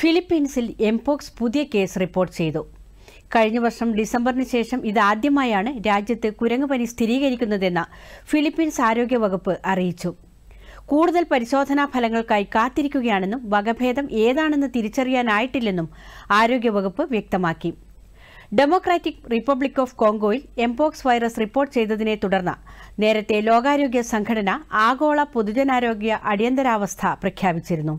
ഫിലിപ്പീൻസിൽ mpox പുതിയ case report ചെയ്തു കഴിഞ്ഞ വർഷം ഡിസംബറിന് ശേഷം ഇതാദ്യമായാണ് രാജ്യത്ത് പനി സ്ഥിരീകരിക്കുന്നതെന്ന് ഫിലിപ്പീൻസ് ആരോഗ്യവകുപ്പ് അറിയിച്ചു കൂടുതൽ പരിശോധനാ ഫലങ്ങൾക്കായി കാത്തിരിക്കുകയാണെന്നും വകഭേദം ഏതാണെന്ന് തിരിച്ചറിയാനായിട്ടില്ലെന്നും ആരോഗ്യവകുപ്പ് വ്യക്തമാക്കി ഡെമോക്രാറ്റിക് റിപ്പബ്ലിക് ഓഫ് കോങ്കോയിൽ എംപോക്സ് വൈറസ് റിപ്പോർട്ട് ചെയ്തതിനെ തുടർന്ന് നേരത്തെ ലോകാരോഗ്യ സംഘടന ആഗോള പൊതുജനാരോഗ്യ അടിയന്തരാവസ്ഥ പ്രഖ്യാപിച്ചിരുന്നു